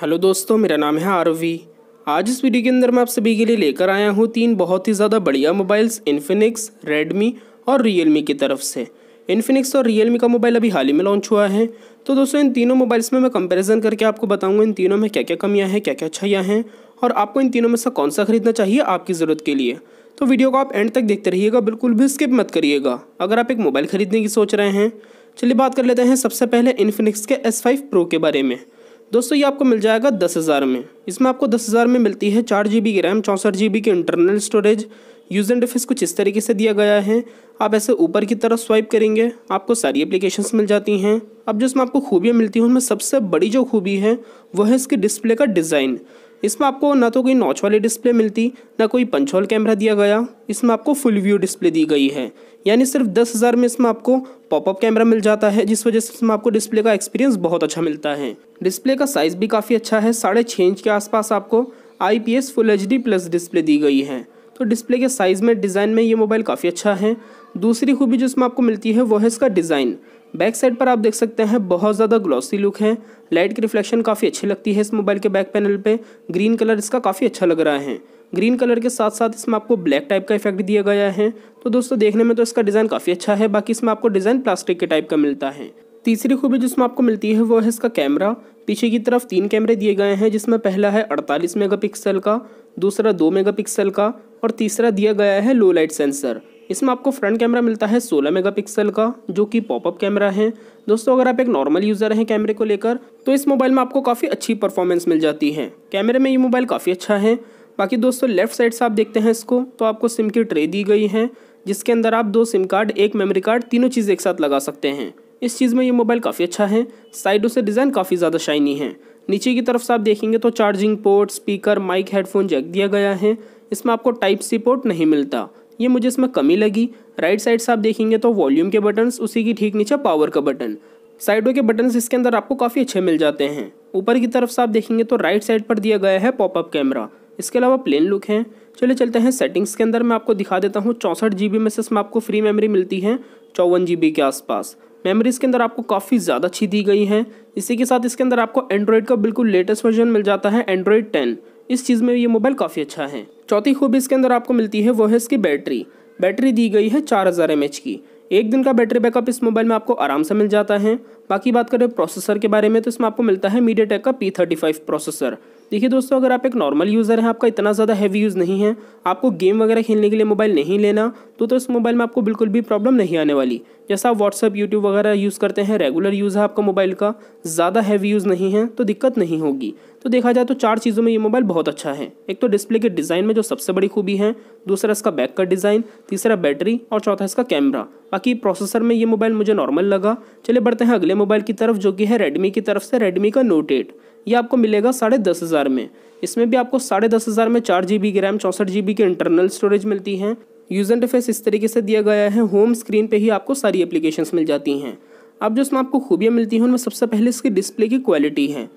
hello दोस्तों मेरा नाम है आरवी आज इस वीडियो के अंदर मैं आप सभी के लिए लेकर आया हूँ तीन बहुत ही ज़्यादा बढ़िया मोबाइल्स इन्फिनिक्स रेडमी और रियलमी की तरफ से इन्फिनिक्स और रियलमी का मोबाइल अभी हाल ही में लॉन्च हुआ है तो दोस्तों इन तीनों मोबाइल्स में मैं कंपेरिजन करके आपको बताऊँगा इन तीनों में क्या क्या कमियाँ हैं क्या क्या अच्छाइयाँ हैं और आपको इन तीनों में से कौन सा खरीदना चाहिए आपकी ज़रूरत के लिए तो वीडियो को आप एंड तक देखते रहिएगा बिल्कुल भी स्किप मत करिएगा अगर आप एक मोबाइल खरीदने की सोच रहे हैं चलिए बात कर लेते हैं सबसे पहले इन्फिनिक्स के एस फाइव प्रो के बारे में दोस्तों ये आपको मिल जाएगा दस हज़ार में इसमें आपको दस हज़ार में मिलती है चार जी बी की रैम चौंसठ जी बी की इंटरनल स्टोरेज यूज़ एंड डिफिस कुछ इस तरीके से दिया गया है आप ऐसे ऊपर की तरफ स्वाइप करेंगे आपको सारी एप्लीकेशंस मिल जाती हैं अब जिसमें आपको खूबियाँ मिलती हैं उनमें सबसे बड़ी जो खूबी है वह है इसके डिस्प्ले का डिज़ाइन इसमें आपको ना तो कोई नॉच वाली डिस्प्ले मिलती ना कोई पंचोल कैमरा दिया गया इसमें आपको फुल व्यू डिस्प्ले दी गई है यानी सिर्फ दस हज़ार में इसमें आपको पॉपअप कैमरा मिल जाता है जिस वजह से इसमें आपको डिस्प्ले का एक्सपीरियंस बहुत अच्छा मिलता है डिस्प्ले का साइज़ भी काफ़ी अच्छा है साढ़े छः इंच के आसपास आपको I full H plus display दी गई है तो डिस्प्ले के साइज़ में डिज़ाइन में ये मोबाइल काफ़ी अच्छा है दूसरी खूबी जो इसमें आपको मिलती है वो है इसका डिज़ाइन बैक साइड पर आप देख सकते हैं बहुत ज़्यादा ग्लॉसी लुक है लाइट की रिफ्लेक्शन काफ़ी अच्छी लगती है इस मोबाइल के बैक पैनल पे ग्रीन कलर इसका काफ़ी अच्छा लग रहा है ग्रीन कलर के साथ साथ इसमें आपको ब्लैक टाइप का इफेक्ट दिया गया है तो दोस्तों देखने में तो इसका डिज़ाइन काफ़ी अच्छा है बाकी इसमें आपको डिज़ाइन प्लास्टिक के टाइप का मिलता है तीसरी खूबी जिसमें आपको मिलती है वो है इसका कैमरा पीछे की तरफ तीन कैमरे दिए गए हैं जिसमें पहला है अड़तालीस मेगा का दूसरा दो मेगा का और तीसरा दिया गया है लो लाइट सेंसर इसमें आपको फ्रंट कैमरा मिलता है 16 मेगापिक्सल का जो कि पॉपअप कैमरा है दोस्तों अगर आप एक नॉर्मल यूज़र हैं कैमरे को लेकर तो इस मोबाइल में आपको काफ़ी अच्छी परफॉर्मेंस मिल जाती है कैमरे में ये मोबाइल काफ़ी अच्छा है बाकी दोस्तों लेफ्ट साइड से आप देखते हैं इसको तो आपको सिम की ट्रे दी गई है जिसके अंदर आप दो सिम कार्ड एक मेमोरी कार्ड तीनों चीज़ एक साथ लगा सकते हैं इस चीज़ में ये मोबाइल काफ़ी अच्छा है साइडों से डिज़ाइन काफ़ी ज़्यादा शाइनी है नीचे की तरफ से आप देखेंगे तो charging port speaker mic headphone jack दिया गया है इसमें आपको टाइप सी पोर्ट नहीं मिलता ये मुझे इसमें कमी लगी राइट साइड से आप देखेंगे तो वॉल्यूम के बटन्स उसी की ठीक नीचे पावर का बटन साइडों के बटन्स इसके अंदर आपको काफ़ी अच्छे मिल जाते हैं ऊपर की तरफ से आप देखेंगे तो राइट साइड पर दिया गया है पॉपअप कैमरा इसके अलावा प्लेन लुक है चलिए चलते हैं सेटिंग्स के अंदर मैं आपको दिखा देता हूँ चौंसठ जी में से इसमें आपको फ्री मेमोरी मिलती है चौवन जी के आसपास मेमोरी इसके अंदर आपको काफ़ी ज़्यादा अच्छी दी गई है इसी के साथ इसके अंदर आपको एंड्रॉयड का बिल्कुल लेटेस्ट वर्जन मिल जाता है एंड्रॉयड टेन इस चीज़ में ये मोबाइल काफ़ी अच्छा है चौथी खूबी इसके अंदर आपको मिलती है वो है इसकी बैटरी बैटरी दी गई है चार हज़ार एम की एक दिन का बैटरी बैकअप इस मोबाइल में आपको आराम से मिल जाता है बाकी बात करें प्रोसेसर के बारे में तो इसमें आपको मिलता है मीडिया का पी थर्टी फाइव प्रोसेसर देखिए दोस्तों अगर आप एक नॉर्मल यूज़र हैं आपका इतना ज़्यादा हैवी यूज़ नहीं है आपको गेम वगैरह खेलने के लिए मोबाइल नहीं लेना तो तो इस मोबाइल में आपको बिल्कुल भी प्रॉब्लम नहीं आने वाली जैसा आप व्हाट्सअप यूट्यूब वगैरह यूज़ करते हैं रेगुलर यूज़ है आपका मोबाइल का ज़्यादा हैवी यूज़ नहीं है तो दिक्कत नहीं होगी तो देखा जाए तो चार चीज़ों में ये मोबाइल बहुत अच्छा है एक तो डिस्प्ले के डिज़ाइन में जो सबसे बड़ी खूबी है दूसरा इसका बैक का डिज़ाइन तीसरा बैटरी और चौथा इसका कैमरा बाकी प्रोसेसर में ये मोबाइल मुझे नॉर्मल लगा चले बढ़ते हैं अगले अगले मोबाइल की तरफ जो कि है रेडमी की तरफ से रेडमी का नोट एट ये आपको मिलेगा साढ़े दस हज़ार में इसमें भी आपको साढ़े दस हज़ार में चार जी बी की रैम चौंसठ जी बी की इंटरनल स्टोरेज मिलती है यूजर इंटरफेस इस तरीके से दिया गया है होम स्क्रीन पे ही आपको सारी एप्लीकेशंस मिल जाती हैं अब जो इसमें आपको खूबियाँ मिलती हैं उनमें सबसे पहले इसकी डिस्प्ले की क्वालिटी है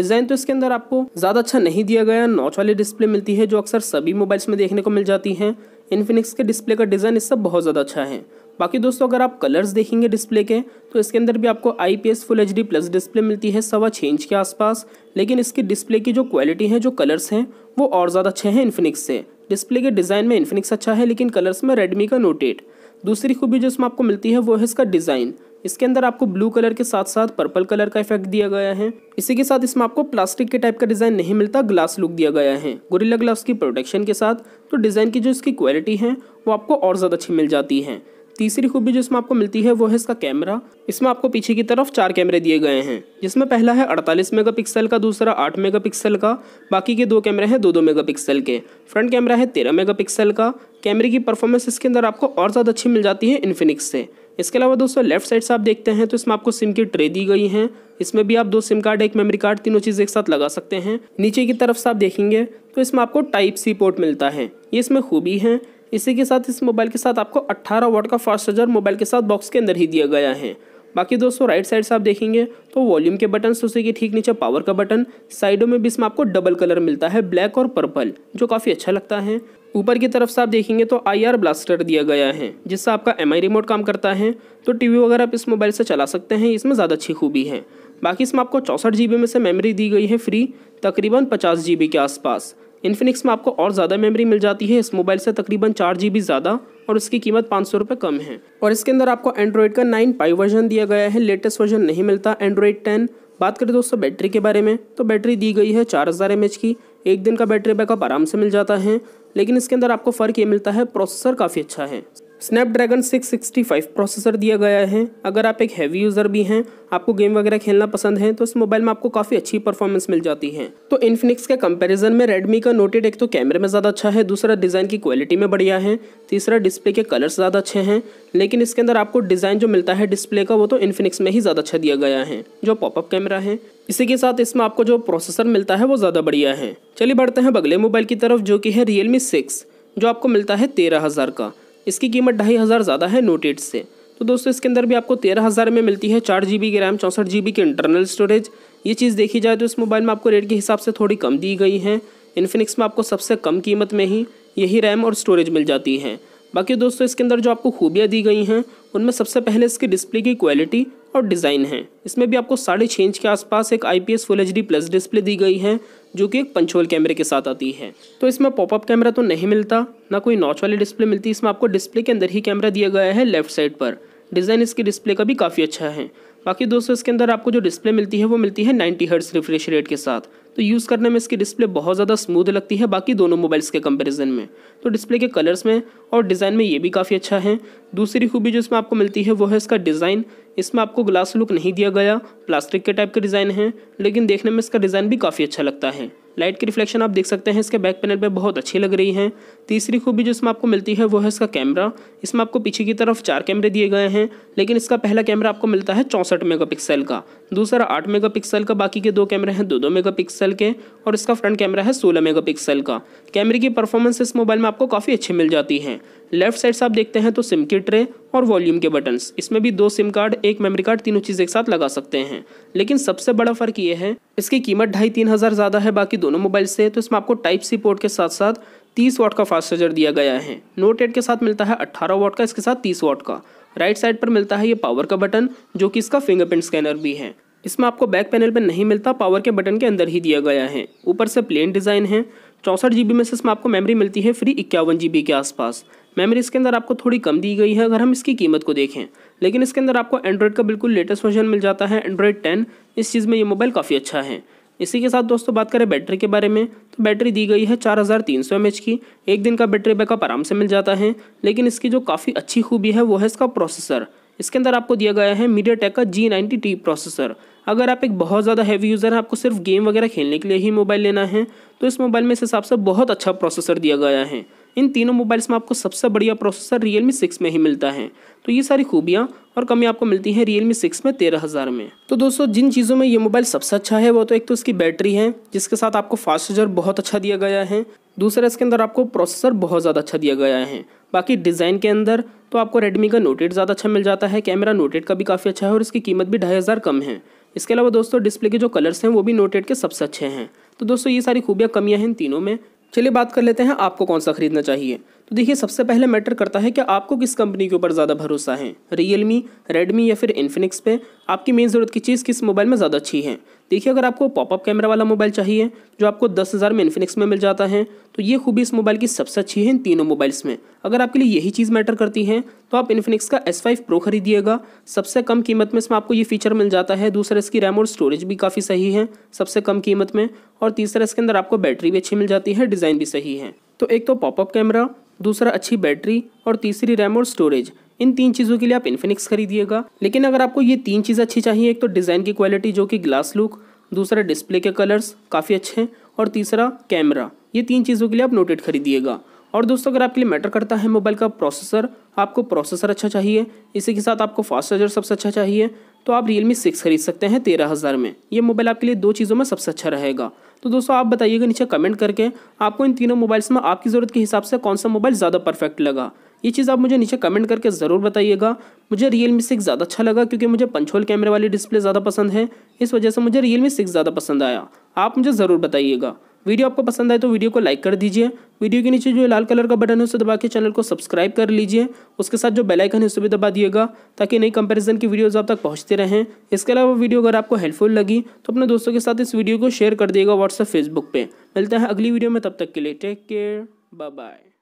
डिज़ाइन तो इसके अंदर आपको ज़्यादा अच्छा नहीं दिया गया नॉच वाली डिस्प्ले मिलती है जो अक्सर सभी मोबाइल्स में देखने को मिल जाती हैं इनफिनिक्स के डिस्प्ले का डिज़ाइन इससे बहुत ज़्यादा अच्छा है बाकी दोस्तों अगर आप कलर्स देखेंगे डिस्प्ले के तो इसके अंदर भी आपको I P S full H D plus display मिलती है सवा छः इंच के आसपास लेकिन इसकी डिस्प्ले की जो क्वालिटी है जो कलर्स हैं वो और ज़्यादा अच्छे हैं इन्फिनिक्स से डिस्प्ले के डिज़ाइन में इन्फिनिक्स अच्छा है लेकिन कलर्स में रेडमी का नोट एट दूसरी खूबी जो इसमें आपको मिलती है वो है इसका डिज़ाइन इसके अंदर आपको ब्लू कलर के साथ साथ पर्पल कलर का इफेक्ट दिया गया है इसी के साथ इसमें आपको प्लास्टिक के टाइप का डिज़ाइन नहीं मिलता ग्लास लुक दिया गया है गोरिल्ला ग्लास की प्रोटेक्शन के साथ तो डिज़ाइन की जो इसकी क्वालिटी है वो आपको और ज़्यादा अच्छी मिल जाती है तीसरी खूबी जो इसमें आपको मिलती है वो है इसका कैमरा इसमें आपको पीछे की तरफ चार कैमरे दिए गए हैं जिसमें पहला है 48 मेगापिक्सल का दूसरा 8 मेगापिक्सल का बाकी के दो कैमरे हैं दो दो मेगापिक्सल के फ्रंट कैमरा है 13 मेगापिक्सल का कैमरे की परफॉर्मेंस इसके अंदर आपको और ज़्यादा अच्छी मिल जाती है इन्फिनिक्स से इसके अलावा दोस्तों लेफ्ट साइड से आप देखते हैं तो इसमें आपको सिम की ट्रे दी गई है इसमें भी आप दो सिम कार्ड एक मेमोरी कार्ड तीनों चीज़ एक साथ लगा सकते हैं नीचे की तरफ से आप देखेंगे तो इसमें आपको टाइप सी पोर्ट मिलता है ये इसमें खूबी है इसी के साथ इस मोबाइल के साथ आपको 18 वाट का फास्ट चार्जर मोबाइल के साथ बॉक्स के अंदर ही दिया गया है बाकी दोस्तों राइट साइड से आप देखेंगे तो वॉल्यूम के बटन उसी के ठीक नीचे पावर का बटन साइडों में भी इसमें आपको डबल कलर मिलता है ब्लैक और पर्पल जो काफ़ी अच्छा लगता है ऊपर की तरफ से आप देखेंगे तो आई आर ब्लास्टर दिया गया है जिससे आपका एम आई रिमोट काम करता है तो टी वी वगैरह आप इस मोबाइल से चला सकते हैं इसमें ज़्यादा अच्छी खूबी है बाकी इसमें आपको चौंसठ जी में से मेमोरी दी गई है फ्री तकरीबन पचास जी के आसपास इन्फिनिक्स में आपको और ज़्यादा मेमोरी मिल जाती है इस मोबाइल से तकरीबन चार जी ज़्यादा और इसकी कीमत पाँच सौ रुपये कम है और इसके अंदर आपको एंड्रॉयड का नाइन पाई वर्जन दिया गया है लेटेस्ट वर्जन नहीं मिलता एंड्रॉयड टेन बात करें दोस्तों बैटरी के बारे में तो बैटरी दी गई है चार हज़ार एम की एक दिन का बैटरी बैकअप आराम से मिल जाता है लेकिन इसके अंदर आपको फ़र्क ये मिलता है प्रोसेसर काफ़ी अच्छा है स्नैपड्रैगन 665 प्रोसेसर दिया गया है अगर आप एक हैवी यूज़र भी हैं आपको गेम वगैरह खेलना पसंद है तो इस मोबाइल में आपको काफ़ी अच्छी परफॉर्मेंस मिल जाती है तो इन्फिनिक्स के कंपैरिजन में रेडमी का नोटेड एक तो कैमरे में ज़्यादा अच्छा है दूसरा डिज़ाइन की क्वालिटी में बढ़िया है तीसरा डिस्प्ले के कलर्स ज़्यादा अच्छे हैं लेकिन इसके अंदर आपको डिज़ाइन जो मिलता है डिस्प्ले का वो तो इन्फिनिक्स में ही ज़्यादा अच्छा दिया गया है जो पॉपअप कैमरा है इसी के साथ इसमें आपको जो प्रोसेसर मिलता है वो ज़्यादा बढ़िया है चलिए बढ़ते हैं अगले मोबाइल की तरफ जो कि है रियलमी सिक्स जो आपको मिलता है तेरह हज़ार का इसकी कीमत ढाई हज़ार ज़्यादा है नोट एट से तो दोस्तों इसके अंदर भी आपको तेरह हज़ार में मिलती है चार जी बी की रैम चौंसठ जी बी की इंटरनल स्टोरेज ये चीज़ देखी जाए तो इस मोबाइल में आपको रेट के हिसाब से थोड़ी कम दी गई है इन्फिनिक्स में आपको सबसे कम कीमत में ही यही रैम और स्टोरेज मिल जाती है बाकी दोस्तों इसके अंदर जो आपको खूबियाँ दी गई हैं उनमें सबसे पहले इसकी डिस्प्ले की क्वालिटी और डिज़ाइन है इसमें भी आपको साढ़े छः इंच के आसपास एक I P S full H plus display दी गई है जो कि एक पंचोल कैमरे के साथ आती है तो इसमें पॉपअप कैमरा तो नहीं मिलता ना कोई नॉच वाली डिस्प्ले मिलती इसमें आपको डिस्प्ले के अंदर ही कैमरा दिया गया है लेफ्ट साइड पर डिज़ाइन इसके डिस्प्ले का भी काफ़ी अच्छा है बाकी दोस्तों इसके अंदर आपको जो डिस्प्ले मिलती है वो मिलती है 90 हर्ट्स रिफ्रेश रेट के साथ तो यूज़ करने में इसकी डिस्प्ले बहुत ज़्यादा स्मूथ लगती है बाकी दोनों मोबाइल्स के कंपैरिजन में तो डिस्प्ले के कलर्स में और डिज़ाइन में ये भी काफ़ी अच्छा है दूसरी खूबी जो इसमें आपको मिलती है वो है इसका डिज़ाइन इसमें आपको ग्लास लुक नहीं दिया गया प्लास्टिक के टाइप के डिज़ाइन है लेकिन देखने में इसका डिज़ाइन भी काफ़ी अच्छा लगता है लाइट की रिफ्लेक्शन आप देख सकते हैं इसके बैक पैनल पे बहुत अच्छी लग रही है तीसरी खूबी जो इसमें आपको मिलती है वो है इसका कैमरा इसमें आपको पीछे की तरफ चार कैमरे दिए गए हैं लेकिन इसका पहला कैमरा आपको मिलता है चौंसठ मेगापिक्सल का दूसरा आठ मेगापिक्सल का बाकी के दो कैमरे हैं दो दो मेगापिक्सल के और इसका फ्रंट कैमरा है सोलह मेगापिक्सल का कैमरे की परफॉर्मेंस इस मोबाइल में आपको काफ़ी अच्छी मिल जाती है लेफ्ट साइड से आप देखते हैं तो सिम की ट्रे और वॉल्यूम के बटन्स इसमें भी दो सिम कार्ड एक मेमोरी कार्ड तीनों चीज़ एक साथ लगा सकते हैं लेकिन सबसे बड़ा फ़र्क ये है इसकी कीमत ढाई तीन हज़ार ज़्यादा है बाकी दोनों मोबाइल से तो इसमें आपको टाइप सी पोर्ट के साथ साथ तीस वाट का फास्ट चार्जर दिया गया है नोट एट के साथ मिलता है अट्ठारह वाट का इसके साथ तीस वाट का राइट साइड पर मिलता है ये पावर का बटन जो कि इसका फिंगरप्रिंट स्कैनर भी है इसमें आपको बैक पैनल पर नहीं मिलता पावर के बटन के अंदर ही दिया गया है ऊपर से प्लेन डिज़ाइन है चौंसठ जी में से इसमें आपको मेमोरी मिलती है फ्री इक्यावन जी के आसपास मेमोरी इसके अंदर आपको थोड़ी कम दी गई है अगर हम इसकी कीमत को देखें लेकिन इसके अंदर आपको एंड्रॉयड का बिल्कुल लेटेस्ट वर्जन मिल जाता है एंड्रॉयड टेन इस चीज़ में ये मोबाइल काफ़ी अच्छा है इसी के साथ दोस्तों बात करें बैटरी के बारे में तो बैटरी दी गई है चार हज़ार तीन सौ एम एच की एक दिन का बैटरी बैकअप आराम से मिल जाता है लेकिन इसकी जो काफ़ी अच्छी खूबी है वो है इसका प्रोसेसर इसके अंदर आपको दिया गया है मीडिया टेक का जी नाइन्टी टी प्रोसेसर अगर आप एक बहुत ज़्यादा हैवी यूज़र हैं आपको सिर्फ गेम वगैरह खेलने के लिए ही मोबाइल लेना है तो इस मोबाइल में इस हिसाब से बहुत अच्छा प्रोसेसर दिया गया है इन तीनों मोबाइल्स में आपको सबसे बढ़िया प्रोसेसर रियलमी सिक्स में ही मिलता है तो ये सारी खूबियाँ और कमी आपको मिलती है मी सिक्स में तेरह हज़ार में तो दोस्तों जिन चीज़ों में ये मोबाइल सबसे अच्छा है वो तो एक तो इसकी बैटरी है जिसके साथ आपको फास्ट चार्जर बहुत अच्छा दिया गया है दूसरा इसके अंदर आपको प्रोसेसर बहुत ज़्यादा अच्छा दिया गया है बाकी डिज़ाइन के अंदर तो आपको रेडमी का नोट ज़्यादा अच्छा मिल जाता है कैमरा नोट का भी काफ़ी अच्छा है और इसकी कीमत भी ढाई हज़ार कम है इसके अलावा दोस्तों डिस्प्ले के जो कलर्स हैं वो भी नोट के सबसे अच्छे हैं तो दोस्तों ये सारी खूबियाँ कमियाँ हैं इन तीनों में चलिए बात कर लेते हैं आपको कौन सा खरीदना चाहिए तो देखिए सबसे पहले मैटर करता है कि आपको किस कंपनी के ऊपर ज़्यादा भरोसा है रियलमी रेडमी या फिर इन्फिनिक्स पे आपकी मेन ज़रूरत की चीज़ किस मोबाइल में ज़्यादा अच्छी है देखिए अगर आपको पॉपअप कैमरा वाला मोबाइल चाहिए जो आपको दस हज़ार में इन्फिनिक्स में मिल जाता है तो ये खूबी इस मोबाइल की सबसे अच्छी है इन तीनों मोबाइल्स में अगर आपके लिए यही चीज़ मैटर करती है तो आप इन्फिनिक्स का एस फाइव प्रो खरीदिएगा सबसे कम कीमत में इसमें आपको ये फीचर मिल जाता है दूसरा इसकी रैम और स्टोरेज भी काफ़ी सही है सबसे कम कीमत में और तीसरा इसके अंदर आपको बैटरी भी अच्छी मिल जाती है डिज़ाइन भी सही है तो एक तो पॉपअप कैमरा दूसरा अच्छी बैटरी और तीसरी रैम और स्टोरेज इन तीन चीज़ों के लिए आप इन्फिनिक्स खरीदिएगा लेकिन अगर आपको ये तीन चीज़ अच्छी चाहिए एक तो डिज़ाइन की क्वालिटी जो कि ग्लास लुक दूसरा डिस्प्ले के कलर्स काफ़ी अच्छे हैं और तीसरा कैमरा ये तीन चीज़ों के लिए आप नोटेड खरीदिएगा और दोस्तों अगर आपके लिए मैटर करता है मोबाइल का प्रोसेसर आपको प्रोसेसर अच्छा चाहिए इसी के साथ आपको फास्ट चार्जर सबसे अच्छा चाहिए तो आप रियल मी सिक्स खरीद सकते हैं तेरह हज़ार में ये मोबाइल आपके लिए दो चीज़ों में सबसे अच्छा रहेगा तो दोस्तों आप बताइएगा नीचे कमेंट करके आपको इन तीनों मोबाइल्स में आपकी ज़रूरत के हिसाब से कौन सा मोबाइल ज़्यादा परफेक्ट लगा ये चीज़ आप मुझे नीचे कमेंट करके ज़रूर बताइएगा मुझे रियल मी सिक्स ज़्यादा अच्छा लगा क्योंकि मुझे पंचोल कैमरे वाली डिस्प्ले ज़्यादा पसंद है इस वजह से मुझे रियल मी सिक्स ज़्यादा पसंद आया आप मुझे ज़रूर बताइएगा वीडियो आपको पसंद आए तो वीडियो को लाइक कर दीजिए वीडियो के नीचे जो लाल कलर का बटन है उसे दबा के चैनल को सब्सक्राइब कर लीजिए उसके साथ जो बेल आइकन है उसे भी दबा दिएगा ताकि नई कंपैरिजन की वीडियोस आप तक पहुंचते रहें इसके अलावा वीडियो अगर आपको हेल्पफुल लगी तो अपने दोस्तों के साथ इस वीडियो को शेयर कर दिएगा व्हाट्सएप फेसबुक पर मिलते हैं अगली वीडियो में तब तक के लिए टेक केयर बाय बाय